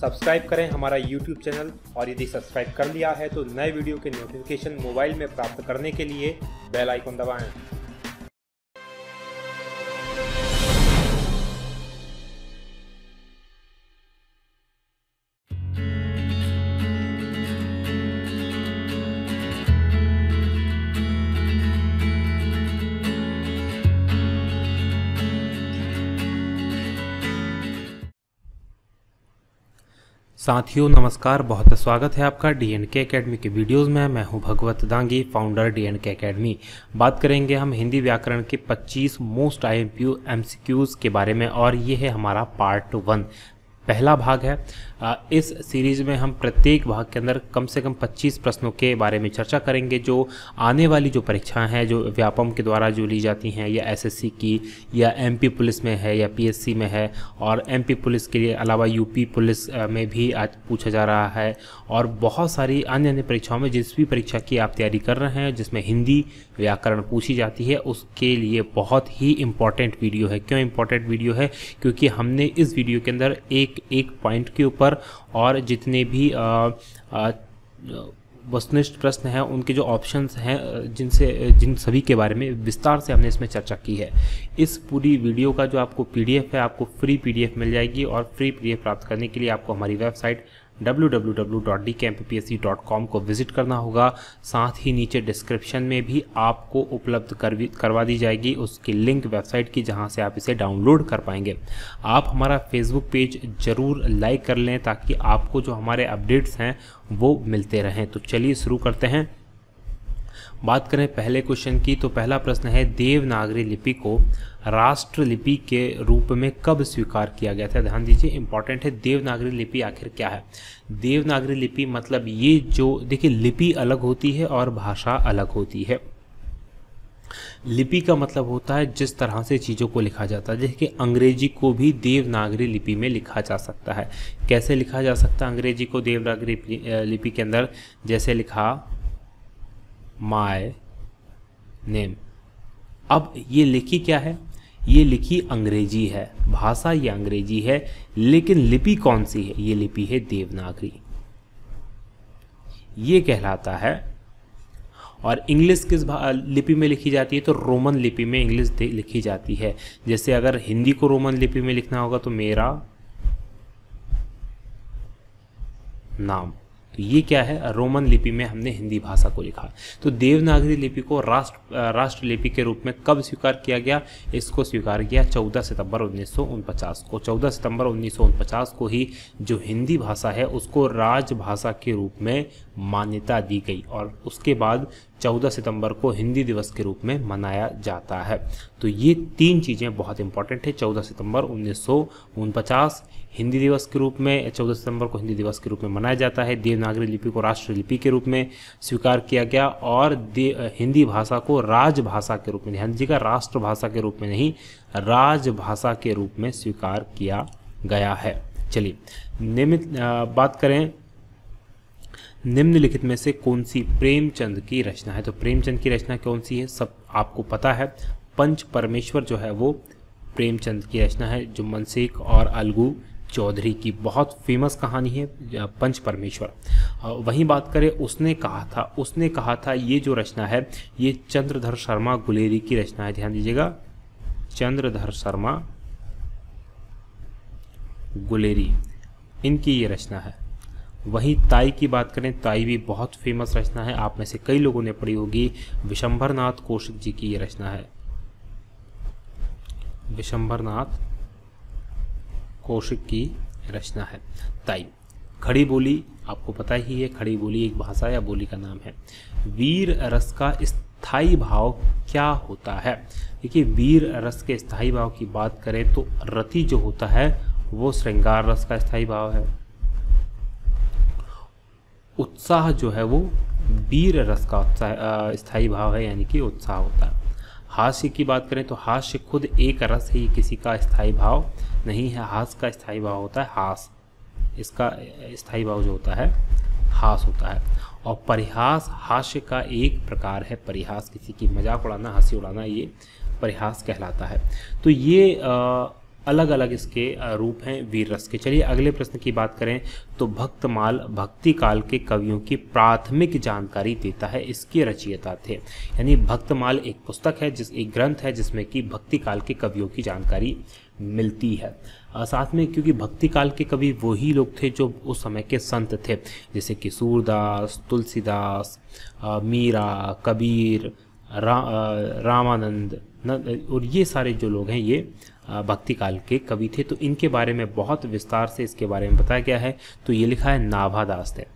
subscribe करें हमारा YouTube channel और यदि सब्सक्राइब कर लिया है तो नए वीडियो के नोटिफिकेशन मोबाइल में प्राप्त करने के लिए बेल आइकन दबाएं साथियों नमस्कार बहुत स्वागत है आपका डी एंड के अकेडमी के वीडियोस में मैं हूं Bhagwat Dangi founder D academy के अकेडमी बात करेंगे हम हिंदी व्याकरण के 25 मोस्ट आई एम के बारे में और ये है हमारा पार्ट वन पहला भाग है इस सीरीज में हम प्रत्येक भाग के अंदर कम से कम 25 प्रश्नों के बारे में चर्चा करेंगे जो आने वाली जो परीक्षाएं हैं जो व्यापम के द्वारा जो ली जाती हैं या एसएससी की या एमपी पुलिस में है या पीएससी में है और एमपी पुलिस के अलावा यूपी पुलिस में भी आज पूछा जा रहा है और बहुत सारी अन्य अन्य परीक्षाओं में जिस भी परीक्षा की आप तैयारी कर रहे हैं जिसमें हिंदी व्याकरण पूछी जाती है उसके लिए बहुत ही इम्पॉर्टेंट वीडियो है क्यों इम्पॉर्टेंट वीडियो है क्योंकि हमने इस वीडियो के अंदर एक एक एक पॉइंट के ऊपर और जितने भी वस्तुनिष्ठ प्रश्न हैं उनके जो ऑप्शंस हैं जिनसे जिन सभी के बारे में विस्तार से हमने इसमें चर्चा की है इस पूरी वीडियो का जो आपको पीडीएफ है आपको फ्री पीडीएफ मिल जाएगी और फ्री पीडीएफ प्राप्त करने के लिए आपको हमारी वेबसाइट डब्ल्यू को विजिट करना होगा साथ ही नीचे डिस्क्रिप्शन में भी आपको उपलब्ध करवा दी जाएगी उसकी लिंक वेबसाइट की जहां से आप इसे डाउनलोड कर पाएंगे आप हमारा फेसबुक पेज ज़रूर लाइक कर लें ताकि आपको जो हमारे अपडेट्स हैं वो मिलते रहें तो चलिए शुरू करते हैं बात करें पहले क्वेश्चन की तो पहला प्रश्न है देवनागरी लिपि को राष्ट्र लिपि के रूप में कब स्वीकार किया गया था ध्यान दीजिए इंपॉर्टेंट है देवनागरी लिपि आखिर क्या है देवनागरी लिपि मतलब ये जो देखिए लिपि अलग होती है और भाषा अलग होती है लिपि का मतलब होता है जिस तरह से चीज़ों को लिखा जाता है जैसे कि अंग्रेजी को भी देवनागरी लिपि में लिखा जा सकता है कैसे लिखा जा सकता है अंग्रेजी को देवनागरी लिपि के अंदर जैसे लिखा माय नेम अब ये लिखी क्या है ये लिखी अंग्रेजी है भाषा ये अंग्रेजी है लेकिन लिपि कौन सी है ये लिपि है देवनागरी ये कहलाता है और इंग्लिश किस लिपि में लिखी जाती है तो रोमन लिपि में इंग्लिश लिखी जाती है जैसे अगर हिंदी को रोमन लिपि में लिखना होगा तो मेरा नाम तो ये क्या है रोमन लिपि में हमने हिंदी भाषा को लिखा तो देवनागरी लिपि को राष्ट्र राष्ट्र लिपि के रूप में कब स्वीकार किया गया इसको स्वीकार किया 14 सितंबर उन्नीस को 14 सितंबर उन्नीस को ही जो हिंदी भाषा है उसको राजभाषा के रूप में मान्यता दी गई और उसके बाद 14 सितंबर को हिंदी दिवस के रूप में मनाया जाता है तो ये तीन चीज़ें बहुत इंपॉर्टेंट है 14 सितंबर उन्नीस हिंदी दिवस के रूप में चौदह सितंबर को हिंदी दिवस के रूप में मनाया जाता है देवनागरी लिपि को राष्ट्र लिपि के रूप में स्वीकार किया गया और हिंदी भाषा को राजभाषा के रूप में ध्यान का राष्ट्रभाषा के रूप में नहीं राजभाषा के रूप में स्वीकार किया गया है चलिए निमित बात करें निम्नलिखित में से कौन सी प्रेमचंद की रचना है तो प्रेमचंद की रचना कौन सी है सब आपको पता है पंच परमेश्वर जो है वो प्रेमचंद की रचना है जो मनसिक और अलगू चौधरी की बहुत फेमस कहानी है पंच परमेश्वर वहीं बात करें उसने कहा था उसने कहा था ये जो रचना है ये चंद्रधर शर्मा गुलेरी की रचना है ध्यान दीजिएगा चंद्रधर शर्मा गुलेरी इनकी ये रचना है वहीं ताई की बात करें ताई भी बहुत फेमस रचना है आप में से कई लोगों ने पढ़ी होगी विशंभरनाथ कौशिक जी की ये रचना है विशंभरनाथ कौशिक की रचना है ताई खड़ी बोली आपको पता ही है खड़ी बोली एक भाषा या बोली का नाम है वीर रस का स्थाई भाव क्या होता है देखिए वीर रस के स्थाई भाव की बात करें तो रति जो होता है वो श्रृंगार रस का स्थाई भाव है उत्साह जो है वो वीर रस का स्थाई भाव है यानी कि उत्साह होता है हास्य की बात करें तो हास्य खुद एक रस ही किसी का स्थाई भाव नहीं है हास का स्थाई भाव होता है हास इसका स्थाई भाव जो होता है हास होता है और परिहास हास्य का एक प्रकार है परिहास किसी की मजाक उड़ाना हंसी उड़ाना ये परिहास कहलाता है तो ये आ, अलग अलग इसके रूप हैं वीर रस के चलिए अगले प्रश्न की बात करें तो भक्तमाल भक्ति काल के कवियों की प्राथमिक जानकारी देता है इसके रचयिता थे यानी भक्तमाल एक पुस्तक है जिस एक ग्रंथ है जिसमें कि भक्ति काल के कवियों की जानकारी मिलती है साथ में क्योंकि भक्ति काल के कवि वही लोग थे जो उस समय के संत थे जैसे कि सूरदास तुलसीदास मीरा कबीर रा, रामानंद और ये सारे जो लोग हैं ये भक्ति काल के कवि थे तो इनके बारे में बहुत विस्तार से इसके बारे में बताया गया है तो ये लिखा है नाभादास थे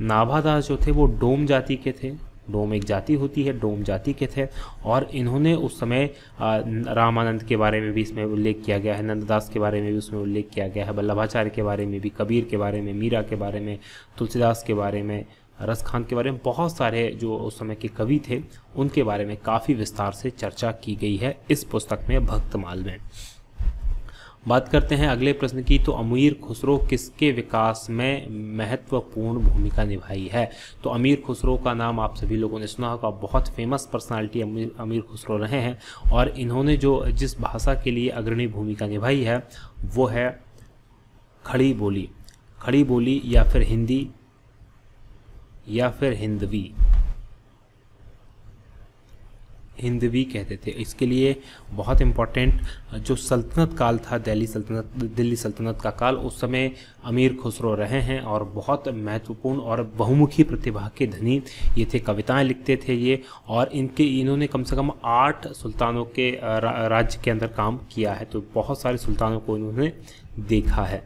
नाभादास जो थे वो डोम जाति के थे डोम एक जाति होती है डोम जाति के थे और इन्होंने उस समय रामानंद के बारे में भी इसमें उल्लेख किया गया है नंददास के बारे में भी उसमें उल्लेख किया गया है वल्लभाचार्य के बारे में भी कबीर के बारे में मीरा के बारे में तुलसीदास के बारे में रस खान के बारे में बहुत सारे जो उस समय के कवि थे उनके बारे में काफ़ी विस्तार से चर्चा की गई है इस पुस्तक में भक्तमाल में बात करते हैं अगले प्रश्न की तो अमीर खुसरो किसके विकास में महत्वपूर्ण भूमिका निभाई है तो अमीर खुसरो का नाम आप सभी लोगों ने सुना होगा बहुत फेमस पर्सनालिटी अमीर अमीर खुसरो रहे हैं और इन्होंने जो जिस भाषा के लिए अग्रणी भूमिका निभाई है वो है खड़ी बोली खड़ी बोली या फिर हिंदी या फिर हिंदवी हिंद भी कहते थे इसके लिए बहुत इम्पॉर्टेंट जो सल्तनत काल था दिल्ली सल्तनत दिल्ली सल्तनत का काल उस समय अमीर खुसरो रहे हैं और बहुत महत्वपूर्ण और बहुमुखी प्रतिभा के धनी ये थे कविताएं लिखते थे ये और इनके इन्होंने कम से कम आठ सुल्तानों के रा, राज्य के अंदर काम किया है तो बहुत सारे सुल्तानों को इन्होंने देखा है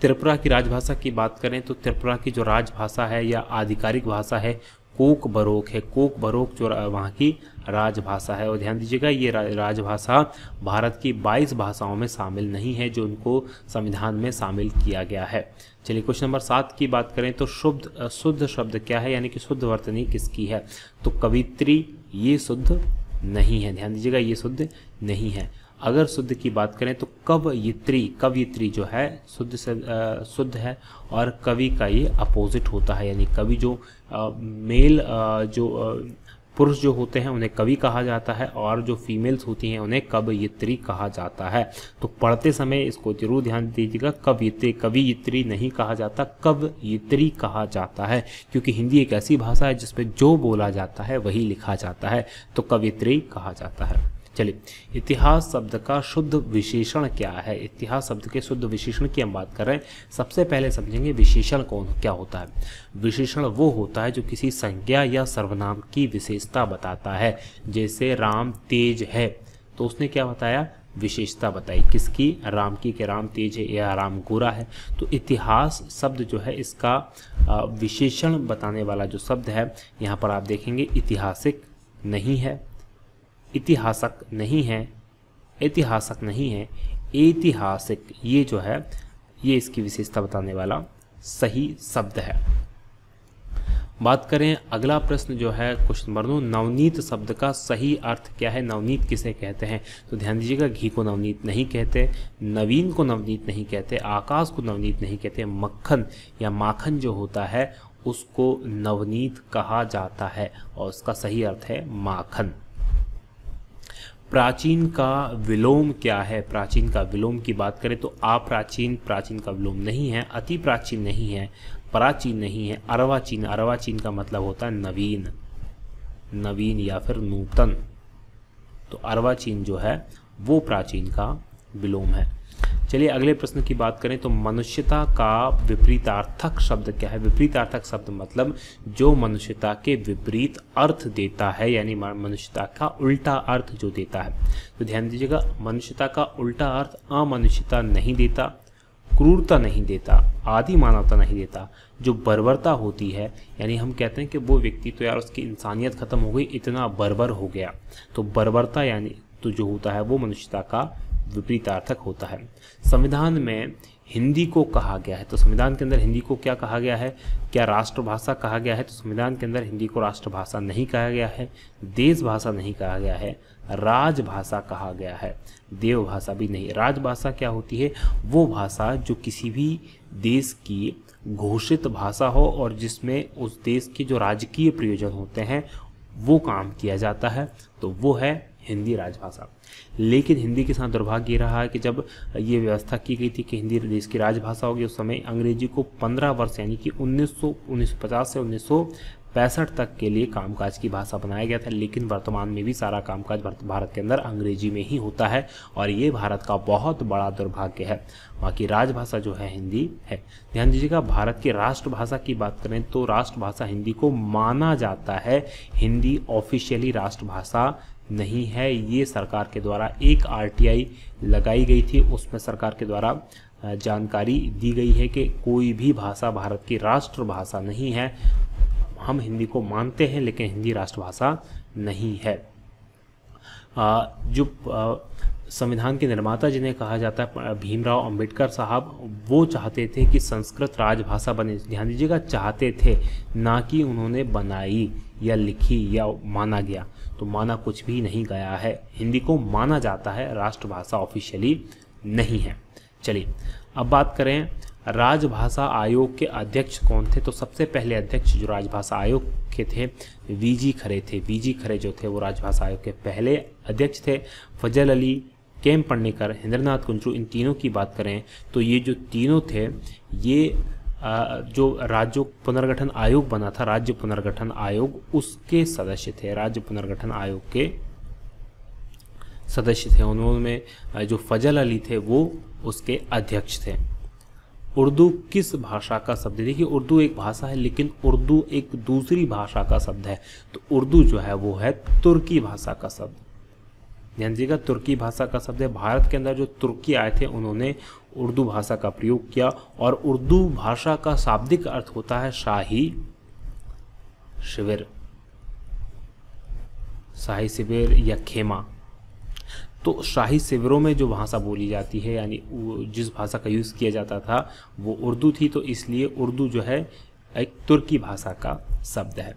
त्रिपुरा की राजभाषा की बात करें तो त्रिपुरा की जो राजभाषा है या आधिकारिक भाषा है कोक बरोक है कोक बरोक जो वहाँ की राजभाषा है और ध्यान दीजिएगा ये राजभाषा भारत की 22 भाषाओं में शामिल नहीं है जो उनको संविधान में शामिल किया गया है चलिए क्वेश्चन नंबर सात की बात करें तो शुद्ध शुद्ध शब्द क्या है यानी कि शुद्ध वर्तनी किसकी है तो कवित्री ये शुद्ध नहीं है ध्यान दीजिएगा ये शुद्ध नहीं है अगर शुद्ध की बात करें तो कवयित्री कवयित्री जो है शुद्ध से शुद्ध है और कवि का ये अपोजिट होता है यानी कवि जो आ, मेल आ, जो पुरुष जो होते हैं उन्हें कवि कहा जाता है और जो फीमेल्स होती हैं उन्हें कवयित्री कहा जाता है तो पढ़ते समय इसको जरूर ध्यान दीजिएगा कवयित्री कवियित्री नहीं कहा जाता कवयित्री कहा जाता है क्योंकि हिंदी एक ऐसी भाषा है जिसमें जो बोला जाता है वही लिखा जाता है तो कवित्री कहा जाता है चलिए इतिहास शब्द का शुद्ध विशेषण क्या है इतिहास शब्द के शुद्ध विशेषण की हम बात कर रहे हैं सबसे पहले समझेंगे विशेषण कौन क्या होता है विशेषण वो होता है जो किसी संज्ञा या सर्वनाम की विशेषता बताता है जैसे राम तेज है तो उसने क्या बताया विशेषता बताई किसकी राम की के राम तेज है या राम गोरा है तो इतिहास शब्द जो है इसका विशेषण बताने वाला जो शब्द है यहाँ पर आप देखेंगे ऐतिहासिक नहीं है इतिहासक नहीं है ऐतिहासिक नहीं है ऐतिहासिक ये जो है ये इसकी विशेषता बताने वाला सही शब्द है बात करें अगला प्रश्न जो है क्वेश्चन नंबर दो नवनीत शब्द का सही अर्थ क्या है नवनीत किसे कहते हैं तो ध्यान दीजिएगा घी को नवनीत नहीं कहते नवीन को नवनीत नहीं कहते आकाश को नवनीत नहीं कहते मक्खन या माखन जो होता है उसको नवनीत कहा जाता है और उसका सही अर्थ है माखन प्राचीन का विलोम क्या है प्राचीन का विलोम की बात करें तो अप्राचीन प्राचीन का विलोम नहीं है अति प्राचीन नहीं है प्राचीन नहीं है अरवाचीन अरवाचीन का मतलब होता है नवीन नवीन या फिर नूतन तो अरवाचीन जो है वो प्राचीन का विलोम है चलिए अगले प्रश्न की बात करें तो मनुष्यता का विपरीतार्थक शब्द क्या है विपरीतार्थक शब्द मतलब जो मनुष्यता के विपरीत अर्थ देता है यानी मनुष्यता का उल्टा अर्थ जो देता है तो ध्यान दीजिएगा मनुष्यता का उल्टा अर्थ अमनुष्यता नहीं देता क्रूरता नहीं देता आदि मानवता नहीं देता जो बर्बरता होती है यानी हम कहते हैं कि वो व्यक्ति तो यार उसकी इंसानियत ख़त्म हो गई इतना बर्बर हो गया तो बर्बरता यानी तो जो होता है वो मनुष्यता का विपरीतार्थक होता है संविधान में हिंदी को कहा गया है तो संविधान के अंदर हिंदी को क्या कहा गया है क्या राष्ट्रभाषा कहा गया है तो संविधान के अंदर हिंदी को राष्ट्रभाषा नहीं कहा गया है देशभाषा नहीं कहा गया है राजभाषा कहा गया है देवभाषा भी नहीं राजभाषा क्या होती है वो भाषा जो किसी भी देश की घोषित भाषा हो और जिसमें उस देश के जो राजकीय प्रयोजन होते हैं वो काम किया जाता है तो वो है हिंदी राजभाषा लेकिन हिंदी के साथ दुर्भाग्य रहा है कि जब ये व्यवस्था की गई थी कि हिंदी देश की राजभाषा होगी उस समय अंग्रेजी को पंद्रह वर्ष यानी कि उन्नीस से उन्नीस पैंसठ तक के लिए कामकाज की भाषा बनाया गया था लेकिन वर्तमान में भी सारा कामकाज भारत के अंदर अंग्रेजी में ही होता है और ये भारत का बहुत बड़ा दुर्भाग्य है बाकी राजभाषा जो है हिंदी है ध्यान दीजिएगा भारत की राष्ट्रभाषा की बात करें तो राष्ट्रभाषा हिंदी को माना जाता है हिंदी ऑफिशियली राष्ट्रभाषा नहीं है ये सरकार के द्वारा एक आरटीआई लगाई गई थी उसमें सरकार के द्वारा जानकारी दी गई है कि कोई भी भाषा भारत की राष्ट्रभाषा नहीं है हम हिंदी को मानते हैं लेकिन हिंदी राष्ट्रभाषा नहीं है जो संविधान के निर्माता जिन्हें कहा जाता है भीमराव अंबेडकर साहब वो चाहते थे कि संस्कृत राजभाषा बने ध्यान दीजिएगा चाहते थे ना कि उन्होंने बनाई या लिखी या माना गया तो माना कुछ भी नहीं गया है हिंदी को माना जाता है राष्ट्रभाषा ऑफिशियली नहीं है चलिए अब बात करें राजभाषा आयोग के अध्यक्ष कौन थे तो सबसे पहले अध्यक्ष जो राजभाषा आयोग के थे वीजी खरे थे वीजी खरे जो थे वो राजभाषा आयोग के पहले अध्यक्ष थे फजल अली केम पन्नीकर इंद्रनाथ कुंजू इन तीनों की बात करें तो ये जो तीनों थे ये जो राज्य पुनर्गठन आयोग बना था राज्य पुनर्गठन आयोग उसके सदस्य थे राज्य पुनर्गठन आयोग के सदस्य थे उन्होंने जो फजल अली थे वो उसके अध्यक्ष थे उर्दू किस भाषा का शब्द है देखिए उर्दू एक भाषा है लेकिन उर्दू एक दूसरी भाषा का शब्द है तो उर्दू जो है वो है तुर्की भाषा का शब्द ध्यान दीजिएगा तुर्की भाषा का शब्द है भारत के अंदर जो तुर्की आए थे उन्होंने उर्दू भाषा का प्रयोग किया और उर्दू भाषा का शाब्दिक अर्थ होता है शाही शिविर शाही शिविर या खेमा तो शाही शिविरों में जो भाषा बोली जाती है यानी जिस भाषा का यूज़ किया जाता था वो उर्दू थी तो इसलिए उर्दू जो है एक तुर्की भाषा का शब्द है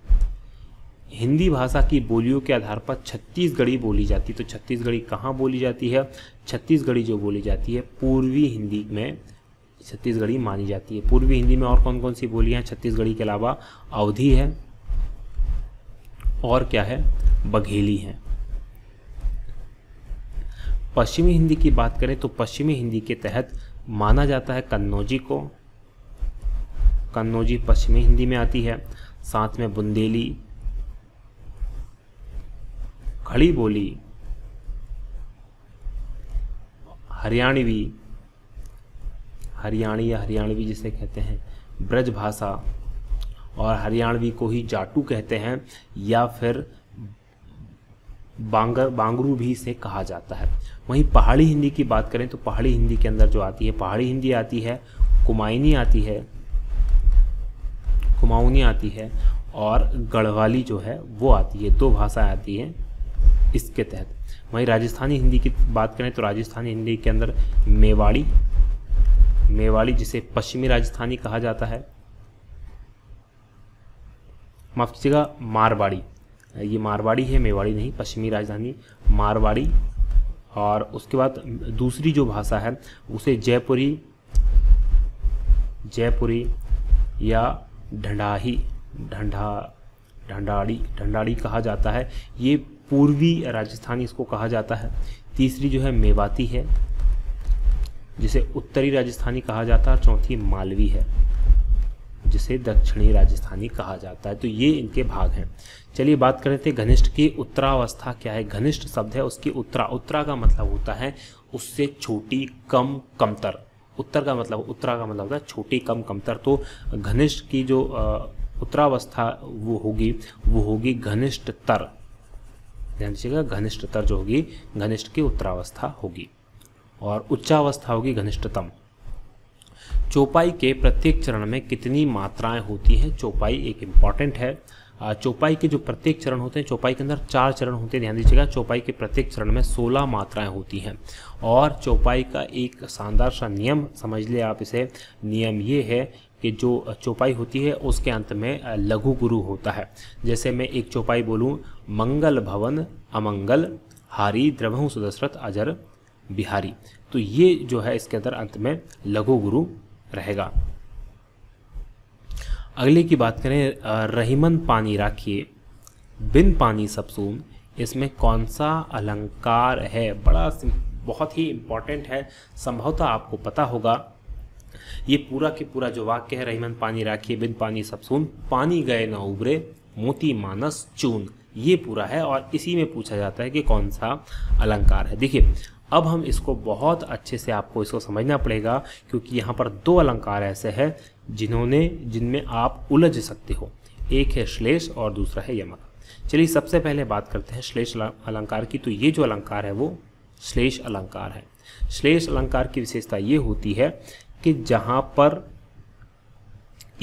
हिंदी भाषा की बोलियों के आधार पर छत्तीसगढ़ी बोली जाती है तो छत्तीसगढ़ी कहाँ बोली जाती है छत्तीसगढ़ी जो बोली जाती है पूर्वी हिंदी में छत्तीसगढ़ी मानी जाती है पूर्वी हिंदी में और कौन कौन सी बोलियाँ छत्तीसगढ़ी के अलावा अवधी है और क्या है बघेली है पश्चिमी हिंदी की बात करें तो पश्चिमी हिंदी के तहत माना जाता है कन्नौजी को कन्नौजी पश्चिमी हिंदी में आती है साथ में बुंदेली खड़ी बोली हरियाणवी हरियाणी या हरियाणवी जिसे कहते हैं ब्रज भाषा और हरियाणवी को ही जाटू कहते हैं या फिर बांगर बांगरू भी इसे कहा जाता है वहीं पहाड़ी हिंदी की बात करें तो पहाड़ी हिंदी के अंदर जो आती है पहाड़ी हिंदी आती है कुमाइनी आती है कुमाऊनी आती है और गढ़वाली जो है वो आती है दो भाषाएं आती हैं इसके तहत वहीं राजस्थानी हिंदी की बात करें तो राजस्थानी हिंदी के अंदर मेवाड़ी मेवाड़ी जिसे पश्चिमी राजस्थानी कहा जाता है माफ कीजिएगा मारवाड़ी ये मारवाड़ी है मेवाड़ी नहीं पश्चिमी राजधानी मारवाड़ी और उसके बाद दूसरी जो भाषा है उसे जयपुरी जयपुरी या ढंडाही ढंडा ढंडाड़ी ढंडाड़ी कहा जाता है ये पूर्वी राजस्थानी इसको कहा जाता है तीसरी जो है मेवाती है जिसे उत्तरी राजस्थानी कहा जाता है और चौथी मालवी है जिसे दक्षिणी राजस्थानी कहा जाता है तो ये इनके भाग हैं चलिए बात करें थे घनिष्ठ की उत्तरावस्था क्या है घनिष्ठ शब्द है उसकी उत्तरा उत्तरा का मतलब होता है उससे छोटी कम कमतर उत्तर का मतलब उत्तरा का मतलब होता है छोटी कम कमतर तो घनिष्ठ की जो उत्तरावस्था वो होगी वो होगी घनिष्ठ ध्यान दीजिएगा घनिष्ठतर जो होगी घनिष्ठ की उत्तरावस्था होगी और उच्चावस्था होगी घनिष्ठतम चौपाई के प्रत्येक चरण में कितनी मात्राएं होती हैं चौपाई एक इम्पॉर्टेंट है चौपाई के जो प्रत्येक चरण होते हैं चौपाई के अंदर चार चरण होते हैं ध्यान दीजिएगा चौपाई के प्रत्येक चरण में सोलह मात्राएं होती हैं और चौपाई का एक शानदार सा नियम समझ ले आप इसे नियम ये है कि जो चौपाई होती है उसके अंत में लघु गुरु होता है जैसे मैं एक चौपाई बोलूँ मंगल भवन अमंगल हारी द्रभु सुदशरथ अजर बिहारी तो ये जो है इसके अंदर अंत में लघु गुरु रहेगा अगले की बात करें रहीमन पानी राखिए बिन पानी सबसून इसमें कौन सा अलंकार है बड़ा बहुत ही इम्पॉर्टेंट है संभवतः आपको पता होगा ये पूरा के पूरा जो वाक्य है रहीमन पानी राखिए बिन पानी सब सुन पानी गए ना उबरे मोती मानस चून ये पूरा है और इसी में पूछा जाता है कि कौन सा अलंकार है देखिए अब हम इसको बहुत अच्छे से आपको इसको समझना पड़ेगा क्योंकि यहाँ पर दो अलंकार ऐसे हैं जिन्होंने जिनमें आप उलझ सकते हो एक है श्लेष और दूसरा है यमक चलिए सबसे पहले बात करते हैं श्लेष अलंकार की तो ये जो अलंकार है वो श्लेष अलंकार है श्लेष अलंकार की विशेषता ये होती है कि जहाँ पर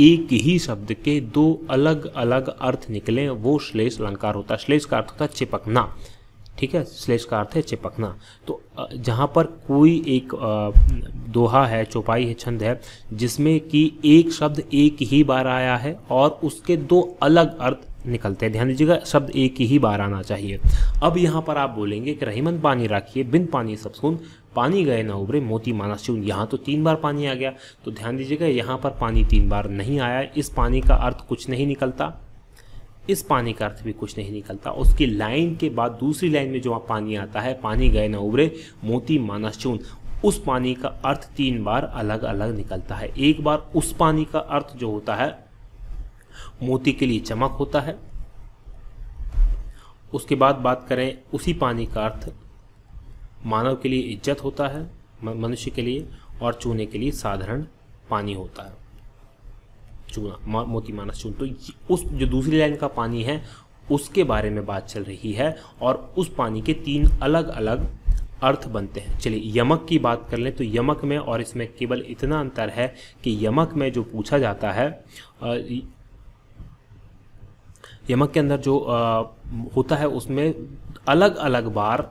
एक ही शब्द के दो अलग अलग अर्थ निकले वो श्लेष अलंकार होता है श्लेष का अर्थ होता है चिपकना ठीक है श्लेष का अर्थ है चिपकना तो जहाँ पर कोई एक दोहा है चौपाई है छंद है जिसमें कि एक शब्द एक ही बार आया है और उसके दो अलग अर्थ निकलते हैं ध्यान दीजिएगा शब्द एक ही बार आना चाहिए अब यहाँ पर आप बोलेंगे कि रहीमन पानी राखिए बिन पानी सबसून पानी गए ना उभरे मोती माना शिव यहाँ तो तीन बार पानी आ गया तो ध्यान दीजिएगा यहाँ पर पानी तीन बार नहीं आया इस पानी का अर्थ कुछ नहीं निकलता इस पानी का अर्थ भी कुछ नहीं निकलता उसकी लाइन के बाद दूसरी लाइन में जो पानी आता है पानी गए ना उभरे मोती माना चून उस पानी का अर्थ तीन बार अलग अलग निकलता है एक बार उस पानी का अर्थ जो होता है मोती के लिए चमक होता है उसके बाद बात करें उसी पानी का अर्थ मानव के लिए इज्जत होता है मनुष्य के लिए और चूने के लिए साधारण पानी होता है चूना मोती मानस चून तो उस जो दूसरी लाइन का पानी है उसके बारे में बात चल रही है और उस पानी के तीन अलग अलग अर्थ बनते हैं चलिए यमक की बात कर लें तो यमक में और इसमें केवल इतना अंतर है कि यमक में जो पूछा जाता है यमक के अंदर जो होता है उसमें अलग अलग बार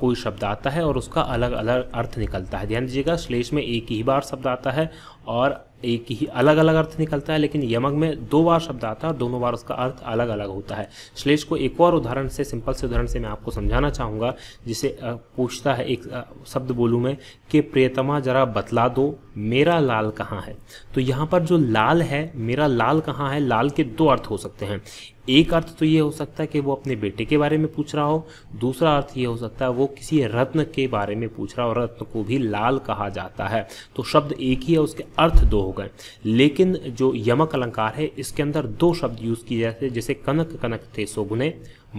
कोई शब्द आता है और उसका अलग अलग अर्थ निकलता है ध्यान दीजिएगा श्लेष में एक ही बार शब्द आता है और एक ही अलग अलग अर्थ निकलता है लेकिन यमग में दो बार शब्द आता है और दोनों बार उसका अर्थ अलग अलग होता है श्लेष को एक और उदाहरण से सिंपल से उदाहरण से मैं आपको समझाना चाहूँगा जिसे पूछता है एक शब्द बोलूँ मैं कि प्रियतमा जरा बतला दो मेरा लाल कहाँ है तो यहाँ पर जो लाल है मेरा लाल कहाँ है लाल के दो अर्थ हो सकते हैं एक अर्थ तो ये हो सकता है कि वो अपने बेटे के बारे में पूछ रहा हो दूसरा अर्थ ये हो सकता है वो किसी रत्न के बारे में पूछ रहा हो रत्न को भी लाल कहा जाता है तो शब्द एक ही है उसके अर्थ दो हो गए लेकिन जो यमक अलंकार है इसके अंदर दो शब्द यूज किए जाते जैसे कनक कनक थे सोगुने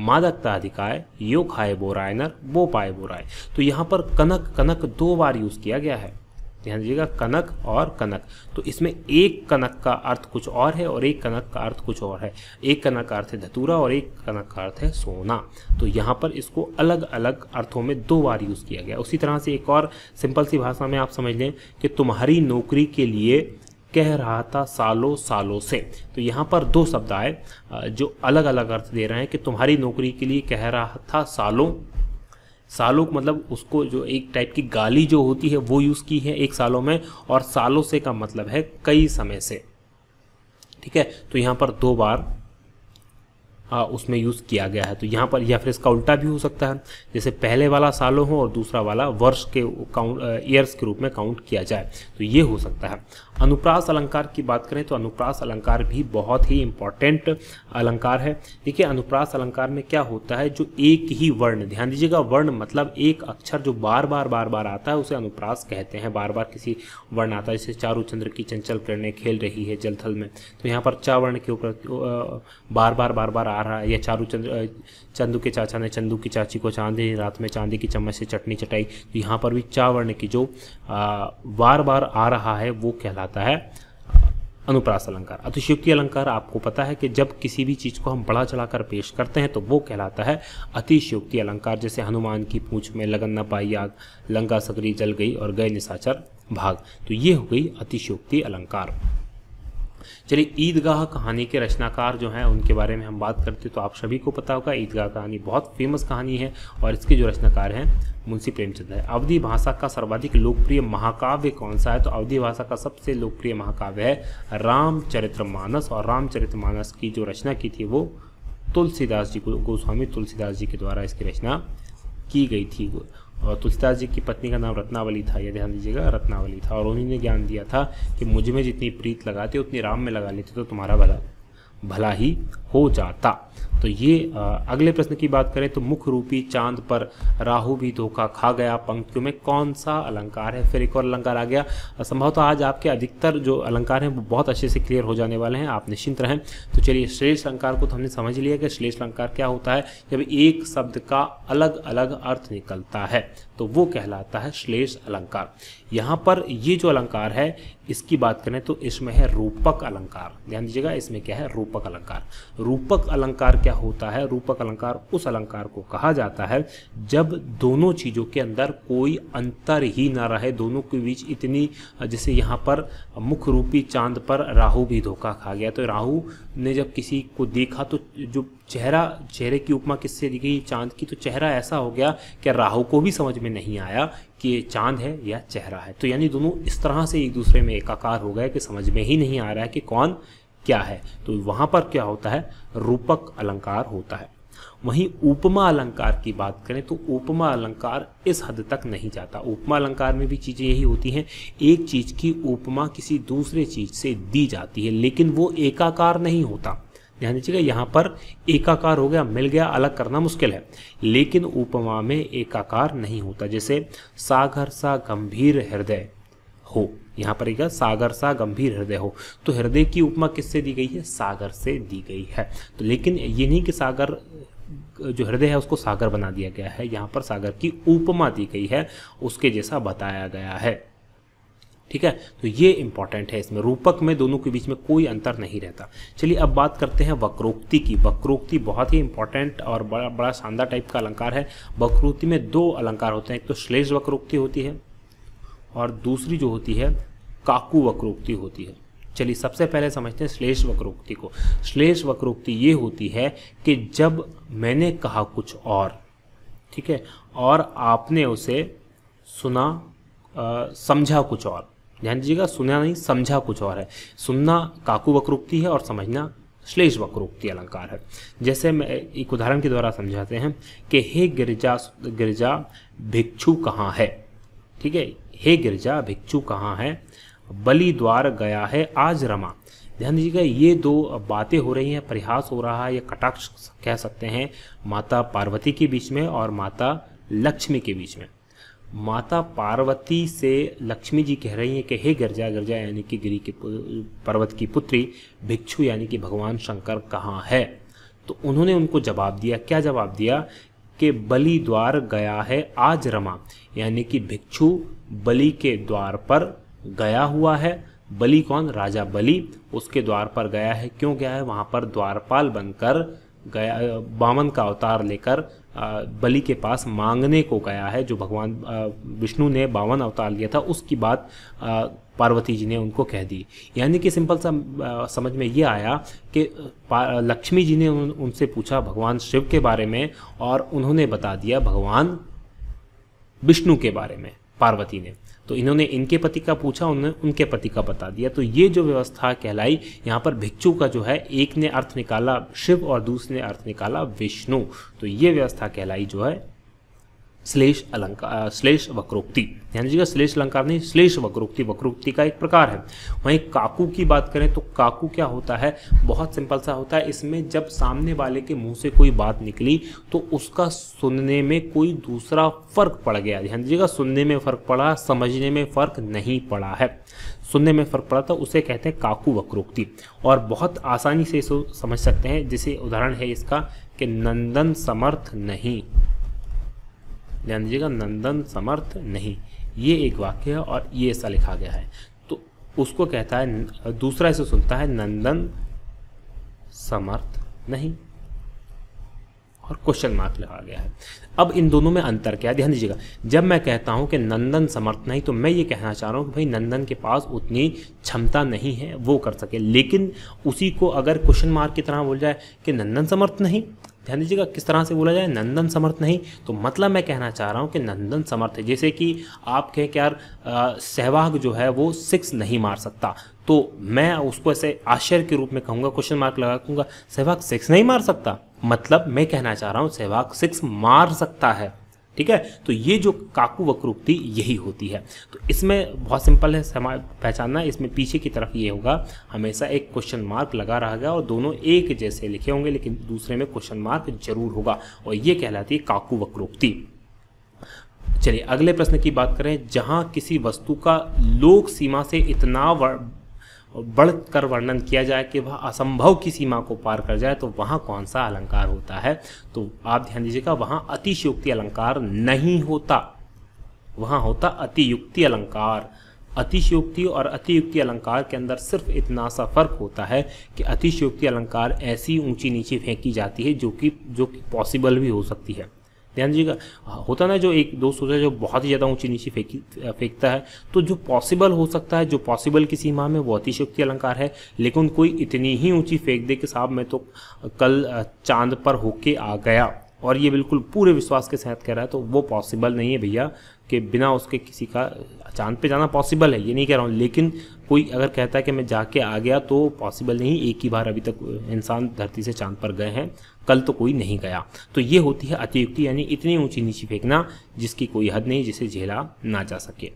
मादकता अधिकाय यो खाए बोरायनर वो पाए बोराय तो यहाँ पर कनक कनक दो बार यूज किया गया है ध्यान दीजिएगा कनक और कनक तो इसमें एक कनक का अर्थ कुछ और है और एक कनक का अर्थ कुछ और है एक कनक का अर्थ है धतूरा और एक कनक का अर्थ है सोना तो यहाँ पर इसको अलग अलग अर्थों में दो बार यूज़ किया गया उसी तरह से एक और सिंपल सी भाषा में आप समझ लें कि तुम्हारी नौकरी के लिए कह रहा था सालों सालों से तो यहाँ पर दो शब्द आए जो अलग अलग अर्थ दे रहे हैं कि तुम्हारी नौकरी के लिए कह रहा था सालों सालों मतलब उसको जो एक टाइप की गाली जो होती है वो यूज़ की है एक सालों में और सालों से का मतलब है कई समय से ठीक है तो यहाँ पर दो बार आ, उसमें यूज़ किया गया है तो यहाँ पर या फिर इसका उल्टा भी हो सकता है जैसे पहले वाला सालों हो और दूसरा वाला वर्ष के काउंट ईयर्स के रूप में काउंट किया जाए तो ये हो सकता है अनुप्रास अलंकार की बात करें तो अनुप्रास अलंकार भी बहुत ही इंपॉर्टेंट अलंकार है देखिए अनुप्रास अलंकार में क्या होता है जो एक ही वर्ण ध्यान दीजिएगा वर्ण मतलब एक अक्षर जो बार बार बार बार आता है उसे अनुप्रास कहते हैं बार बार किसी वर्ण आता है जैसे चारू चंद्र की चंचल किरणें खेल रही है जलथल में तो यहाँ पर चा वर्ण के ऊपर बार बार बार बार तारा या चारू चंद चंदू के चाचा ने चंदू की चाची को चांदी रात में चांदी की चम्मच से चटनी चटाई तो यहाँ पर भी चावर्ण की जो बार बार आ रहा है वो कहलाता है अनुप्रास अलंकार अतिशयोक्ति अलंकार आपको पता है कि जब किसी भी चीज़ को हम बढ़ा चढ़ाकर पेश करते हैं तो वो कहलाता है अतिशयोक्ति अलंकार जैसे हनुमान की पूँछ में लगन न पाई आग लंका सकरी जल गई और गए निशाचर भाग तो ये हो गई अतिशयोक्ति अलंकार चलिए ईदगाह कहानी के रचनाकार जो हैं उनके बारे में हम बात करते तो आप सभी को पता होगा ईदगाह कहानी बहुत फेमस कहानी है और इसके जो रचनाकार हैं मुंशी प्रेमचंद है अवधि भाषा का सर्वाधिक लोकप्रिय महाकाव्य कौन सा है तो अवधि भाषा का सबसे लोकप्रिय महाकाव्य है रामचरितमानस और रामचरितमानस की जो रचना की थी वो तुलसीदास जी गोस्वामी तुलसीदास जी के द्वारा इसकी रचना की गई थी और तुलसीदास जी की पत्नी का नाम रत्नावली था यह ध्यान दीजिएगा रत्नावली था और उन्हीं ने ज्ञान दिया था कि मुझ में जितनी प्रीत लगाते उतनी राम में लगा लेते तो तुम्हारा भला भला ही हो जाता तो ये अगले प्रश्न की बात करें तो मुख रूपी चांद पर राहु भी धोखा खा गया पंक्तियों में कौन सा अलंकार है फिर एक और अलंकार आ गया संभवतः आज आपके अधिकतर जो अलंकार हैं वो बहुत अच्छे से क्लियर हो जाने वाले हैं आप निश्चिंत रहें तो चलिए श्लेष अलंकार को तो हमने समझ लिया कि श्लेष अलंकार क्या होता है जब एक शब्द का अलग अलग अर्थ निकलता है तो वो कहलाता है श्लेष अलंकार यहां पर ये जो अलंकार है इसकी बात करें तो इसमें है रूपक अलंकार ध्यान दीजिएगा इसमें क्या है रूपक अलंकार रूपक अलंकार क्या क्या होता है रूपक अलंकार उस अलंकार को कहा जाता है जब दोनों चीज़ों के अंदर कोई अंतर ही ना रहे दोनों के बीच इतनी जैसे यहाँ पर मुख्य रूपी चांद पर राहु भी धोखा खा गया तो राहु ने जब किसी को देखा तो जो चेहरा चेहरे की उपमा किससे दी गई चांद की तो चेहरा ऐसा हो गया कि राहु को भी समझ में नहीं आया कि ये चांद है या चेहरा है तो यानी दोनों इस तरह से एक दूसरे में एकाकार हो गए कि समझ में ही नहीं आ रहा है कि कौन क्या है तो वहां पर क्या होता है रूपक अलंकार होता है वहीं उपमा अलंकार की बात करें तो उपमा अलंकार इस हद तक नहीं जाता उपमा अलंकार में भी चीज़ें यही होती हैं एक चीज़ की उपमा किसी दूसरे चीज़ से दी जाती है लेकिन वो एकाकार नहीं होता ध्यान दीजिएगा यहाँ पर एकाकार हो गया मिल गया अलग करना मुश्किल है लेकिन उपमा में एकाकार नहीं होता जैसे सागर सा गंभीर हृदय हो यहाँ पर एक सागर सा गंभीर हृदय हो तो हृदय की उपमा किससे दी गई है सागर से दी गई है तो लेकिन ये नहीं कि सागर जो हृदय है उसको सागर बना दिया गया है यहाँ पर सागर की उपमा दी गई है उसके जैसा बताया गया है ठीक है तो ये इंपॉर्टेंट है इसमें रूपक में दोनों के बीच में कोई अंतर नहीं रहता चलिए अब बात करते हैं वक्रोक्ति की वक्रोक्ति बहुत ही इंपॉर्टेंट और बड़ा बड़ा शानदार टाइप का अलंकार है वक्रोक्ति में दो अलंकार होते हैं एक तो श्लेष वक्रोक्ति होती है और दूसरी जो होती है काकू वक्रोक्ति होती है चलिए सबसे पहले समझते हैं श्लेष वक्रोक्ति को श्लेष वक्रोक्ति ये होती है कि जब मैंने कहा कुछ और ठीक है और आपने उसे सुना आ, समझा कुछ और ध्यान दीजिएगा सुना नहीं समझा कुछ और है सुनना काकू वक्रोक्ति है और समझना श्लेष वक्रोक्ति अलंकार है जैसे मैं एक उदाहरण के द्वारा समझाते हैं कि हे गिरिजा गिरिजा भिक्षु कहाँ है ठीक है हे गिरजा भिक्षु कहाँ है बलि द्वार गया है आज रमा ध्यान दीजिएगा ये दो बातें हो रही हैं प्रयास हो रहा है या कटाक्ष कह सकते हैं माता पार्वती के बीच में और माता लक्ष्मी के बीच में माता पार्वती से लक्ष्मी जी कह रही हैं कि हे गिरजा गिरजा यानी कि गिरी की पर्वत की पुत्री भिक्षु यानी कि भगवान शंकर कहाँ है तो उन्होंने उनको जवाब दिया क्या जवाब दिया के बलि द्वार गया है आज रमा यानी कि भिक्षु बलि के द्वार पर गया हुआ है बलि कौन राजा बलि उसके द्वार पर गया है क्यों गया है वहां पर द्वारपाल बनकर गया बामन का अवतार लेकर बलि के पास मांगने को गया है जो भगवान विष्णु ने बावन अवतार लिया था उसकी बात पार्वती जी ने उनको कह दी यानी कि सिंपल सा समझ में ये आया कि लक्ष्मी जी ने उन, उनसे पूछा भगवान शिव के बारे में और उन्होंने बता दिया भगवान विष्णु के बारे में पार्वती ने तो इन्होंने इनके पति का पूछा उन्होंने उनके पति का बता दिया तो ये जो व्यवस्था कहलाई यहाँ पर भिक्षु का जो है एक ने अर्थ निकाला शिव और दूसरे ने अर्थ निकाला विष्णु तो ये व्यवस्था कहलाई जो है श्लेष अलंकार श्लेष वक्रोक्ति ध्यान दीजिएगा श्लेष अलंकार नहीं श्लेष वक्रोक्ति वक्रोक्ति का एक प्रकार है वहीं काकू की बात करें तो काकू क्या होता है बहुत सिंपल सा होता है इसमें जब सामने वाले के मुंह से कोई बात निकली तो उसका सुनने में कोई दूसरा फर्क पड़ गया ध्यान दीजिएगा सुनने में फर्क पड़ा समझने में फर्क नहीं पड़ा है सुनने में फर्क पड़ा था तो उसे कहते हैं काकू वक्रोक्ति और बहुत आसानी से इसको समझ सकते हैं जिसे उदाहरण है इसका कि नंदन समर्थ नहीं ध्यान दीजिएगा नंदन समर्थ नहीं ये एक वाक्य है और ये ऐसा लिखा गया है तो उसको कहता है दूसरा इसे सुनता है नंदन समर्थ नहीं और क्वेश्चन मार्क लगा गया है अब इन दोनों में अंतर क्या है ध्यान दीजिएगा जब मैं कहता हूं कि नंदन समर्थ नहीं तो मैं ये कहना चाह रहा हूं कि भाई नंदन के पास उतनी क्षमता नहीं है वो कर सके लेकिन उसी को अगर क्वेश्चन मार्क की तरह बोल जाए कि नंदन समर्थ नहीं ध्यान दीजिएगा किस तरह से बोला जाए नंदन समर्थ नहीं तो मतलब मैं कहना चाह रहा हूँ कि नंदन समर्थ है जैसे कि आप कहें कि यार सहवाग जो है वो सिक्स नहीं मार सकता तो मैं उसको ऐसे आश्चर्य के रूप में कहूँगा क्वेश्चन मार्क लगा कहूँगा सहवाग सिक्स नहीं मार सकता मतलब मैं कहना चाह रहा हूँ सहवाग सिक्स मार सकता है ठीक है तो ये जो काकू वक्रोक्ति यही होती है तो इसमें बहुत सिंपल है समा पहचानना इसमें पीछे की तरफ ये होगा हमेशा एक क्वेश्चन मार्क लगा रहेगा और दोनों एक जैसे लिखे होंगे लेकिन दूसरे में क्वेश्चन मार्क जरूर होगा और ये कहलाती है काकू वक्रोक्ति चलिए अगले प्रश्न की बात करें जहां किसी वस्तु का लोक सीमा से इतना बढ़ कर वर्णन किया जाए कि वह असंभव की सीमा को पार कर जाए तो वहाँ कौन सा अलंकार होता है तो आप ध्यान दीजिएगा वहाँ अतिशयोक्ति अलंकार नहीं होता वहाँ होता अतियुक्ति अलंकार अतिशयोक्ति और अतियुक्ति अलंकार के अंदर सिर्फ इतना सा फर्क होता है कि अतिशयोक्ति अलंकार ऐसी ऊंची नीचे फेंकी जाती है जो कि जो कि पॉसिबल भी हो सकती है ध्यान दीजिएगा होता ना जो एक दोस्त होता है जो बहुत ही ज़्यादा ऊंची नीचे फेंकी फेंकता है तो जो पॉसिबल हो सकता है जो पॉसिबल की सीमा में वो अतिशक्ति अलंकार है लेकिन कोई इतनी ही ऊंची फेंक दे कि साहब मैं तो कल चांद पर होके आ गया और ये बिल्कुल पूरे विश्वास के साथ कह रहा है तो वो पॉसिबल नहीं है भैया कि बिना उसके किसी का चांद पे जाना पॉसिबल है ये नहीं कह रहा हूँ लेकिन कोई अगर कहता है कि मैं जाके आ गया तो पॉसिबल नहीं एक ही बार अभी तक इंसान धरती से चांद पर गए हैं कल तो कोई नहीं गया तो ये होती है अतियुक्ति यानी इतनी ऊंची नीची फेंकना जिसकी कोई हद नहीं जिसे झेला ना जा सके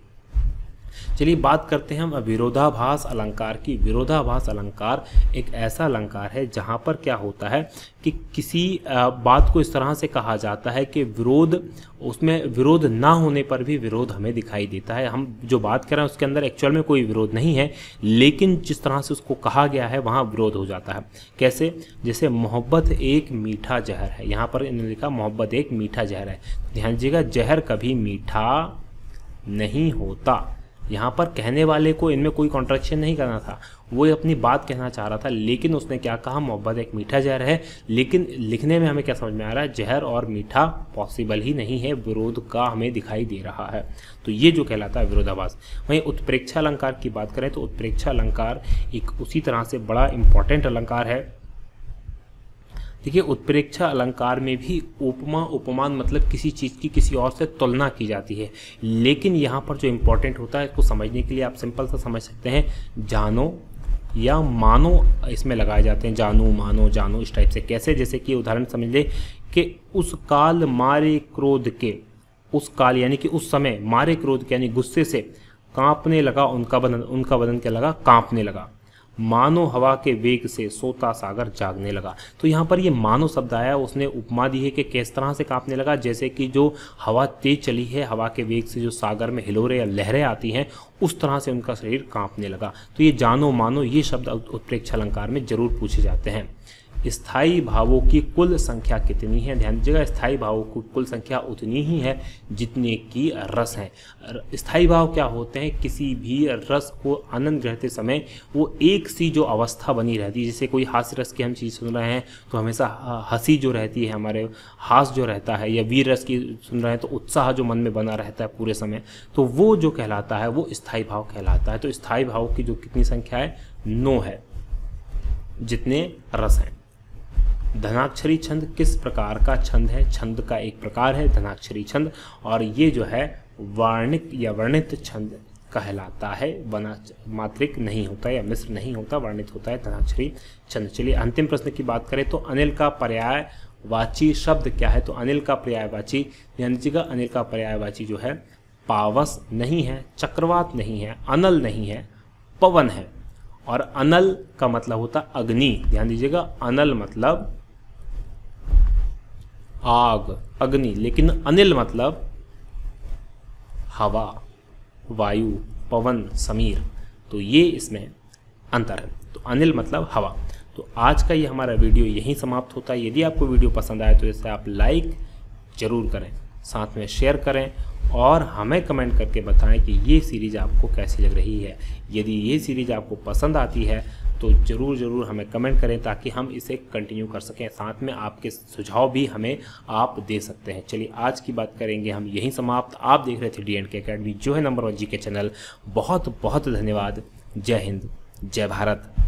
चलिए बात करते हैं हम विरोधाभास अलंकार की विरोधाभास अलंकार एक ऐसा अलंकार है जहाँ पर क्या होता है कि किसी बात को इस तरह से कहा जाता है कि विरोध उसमें विरोध ना होने पर भी विरोध हमें दिखाई देता है हम जो बात कर रहे हैं उसके अंदर एक्चुअल में कोई विरोध नहीं है लेकिन जिस तरह से उसको कहा गया है वहाँ विरोध हो जाता है कैसे जैसे मोहब्बत एक मीठा जहर है यहाँ पर इन्होंने लिखा मोहब्बत एक मीठा जहर है ध्यान दीजिएगा जहर कभी मीठा नहीं होता यहाँ पर कहने वाले को इनमें कोई कॉन्ट्रेक्शन नहीं करना था वो अपनी बात कहना चाह रहा था लेकिन उसने क्या कहा मोहब्बत एक मीठा जहर है लेकिन लिखने में हमें क्या समझ में आ रहा है जहर और मीठा पॉसिबल ही नहीं है विरोध का हमें दिखाई दे रहा है तो ये जो कहलाता है विरोधाभास वहीं उत्प्रेक्षा अलंकार की बात करें तो उत्प्रेक्षा अलंकार एक उसी तरह से बड़ा इंपॉर्टेंट अलंकार है देखिए उत्प्रेक्षा अलंकार में भी उपमा उपमान मतलब किसी चीज़ की किसी और से तुलना की जाती है लेकिन यहाँ पर जो इम्पोर्टेंट होता है इसको समझने के लिए आप सिंपल सा समझ सकते हैं जानो या मानो इसमें लगाए जाते हैं जानो मानो जानो इस टाइप से कैसे जैसे कि उदाहरण समझ लें कि उस काल मारे क्रोध के उस काल यानी कि उस समय मारे क्रोध के यानी गुस्से से कांपने लगा उनका बदन उनका बदन क्या लगा कांपने लगा मानो हवा के वेग से सोता सागर जागने लगा तो यहाँ पर ये मानो शब्द आया उसने उपमा दी है कि किस तरह से कांपने लगा जैसे कि जो हवा तेज चली है हवा के वेग से जो सागर में हिलोरे या लहरें आती हैं उस तरह से उनका शरीर कांपने लगा तो ये जानो मानो ये शब्द उत्प्रेक्ष अलंकार में जरूर पूछे जाते हैं स्थायी भावों की कुल संख्या कितनी है ध्यान दीजिएगा स्थायी भावों की कुल संख्या उतनी ही है जितने की रस हैं स्थायी भाव क्या होते हैं किसी भी रस को आनंद रहते समय वो एक सी जो अवस्था बनी रहती है जैसे कोई हास्य रस की हम चीज़ सुन रहे हैं तो हमेशा हंसी जो रहती है हमारे हास जो रहता है या वीर रस की सुन रहे हैं तो उत्साह जो मन में बना रहता है पूरे समय तो वो जो कहलाता है वो स्थायी भाव कहलाता है तो स्थायी भाव की जो कितनी संख्या है नो है जितने रस हैं धनाक्षरी छंद किस प्रकार का छंद है छंद का एक प्रकार है धनाक्षरी छंद और ये जो है वर्णिक या वर्णित छंद कहलाता है वना मात्रिक नहीं होता है या मिश्र नहीं होता वर्णित होता है धनाक्षरी छंद चलिए अंतिम प्रश्न की बात करें तो अनिल का पर्याय वाची शब्द क्या है तो अनिल का पर्यायवाची ध्यान दीजिएगा अनिल का पर्यायवाची जो है पावस नहीं है चक्रवात नहीं है अनल नहीं है पवन है और अनल का मतलब होता अग्नि ध्यान दीजिएगा अनल मतलब आग अग्नि लेकिन अनिल मतलब हवा वायु पवन समीर तो ये इसमें अंतर है तो अनिल मतलब हवा तो आज का ये हमारा वीडियो यहीं समाप्त होता है यदि आपको वीडियो पसंद आए तो इसे आप लाइक ज़रूर करें साथ में शेयर करें और हमें कमेंट करके बताएं कि ये सीरीज़ आपको कैसी लग रही है यदि ये सीरीज़ आपको पसंद आती है तो ज़रूर ज़रूर हमें कमेंट करें ताकि हम इसे कंटिन्यू कर सकें साथ में आपके सुझाव भी हमें आप दे सकते हैं चलिए आज की बात करेंगे हम यहीं समाप्त आप देख रहे थे डी एंड के अकेडमी जो है नंबर वन जी के चैनल बहुत बहुत धन्यवाद जय हिंद जय भारत